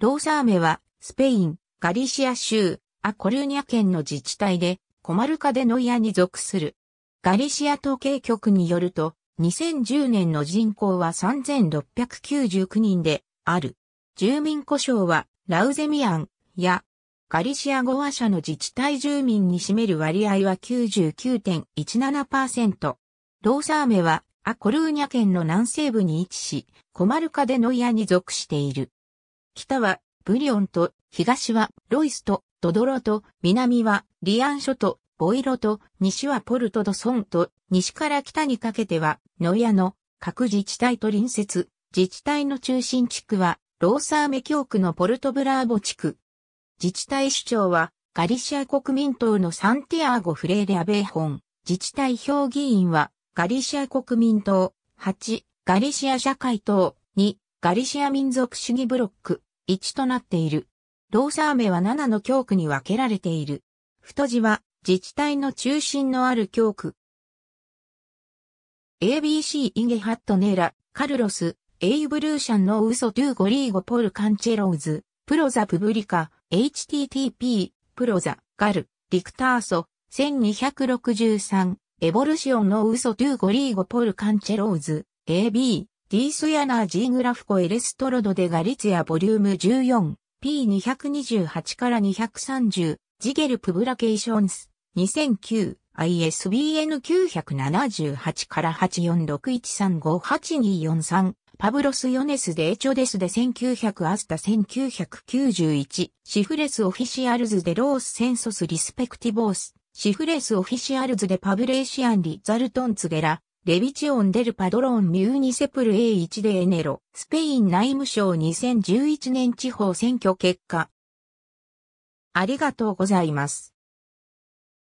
ローサーメは、スペイン、ガリシア州、アコルニャ県の自治体で、コマルカデノイアに属する。ガリシア統計局によると、2010年の人口は3699人で、ある。住民故障は、ラウゼミアン、や、ガリシア語話者の自治体住民に占める割合は99.17%。ローサーメは、アコルーニャ県の南西部に位置し、コマルカデノイアに属している。北はブリオンと、東はロイスと、ドドロと、南はリアン諸と、ボイロと、西はポルトドソンと、西から北にかけては、ノヤの各自治体と隣接、自治体の中心地区は、ローサーメ教区のポルトブラーボ地区。自治体首長は、ガリシア国民党のサンティアーゴ・フレーレ・アベーホン。自治体評議員は、ガリシア国民党。8、ガリシア社会党。2、ガリシア民族主義ブロック。1となっている。ローサーメは7の教区に分けられている。太字は自治体の中心のある教区。ABC インゲハットネーラ、カルロス、エイブルーシャンのウソトゥーゴリーゴポルカンチェローズ、プロザプブリカ、http、プロザ、ガル、リクターソ、1263、エボルシオンのウソトゥーゴリーゴポルカンチェローズ、AB、ディースヤナージーグラフコエレストロドデガリツヤボリューム14、P228 から230、ジゲルプブラケーションス、2009、ISBN978 から8461358243、パブロス・ヨネス・デ・エチョデスで1900アスタ1991、シフレス・オフィシアルズ・デ・ロース・センソス・リスペクティボース、シフレス・オフィシアルズ・デ・パブレーシアン・リ・ザルトン・ツゲラ、レビチオン・デル・パドロン・ミューニセプル A1 でエネロ、スペイン内務省2011年地方選挙結果。ありがとうございます。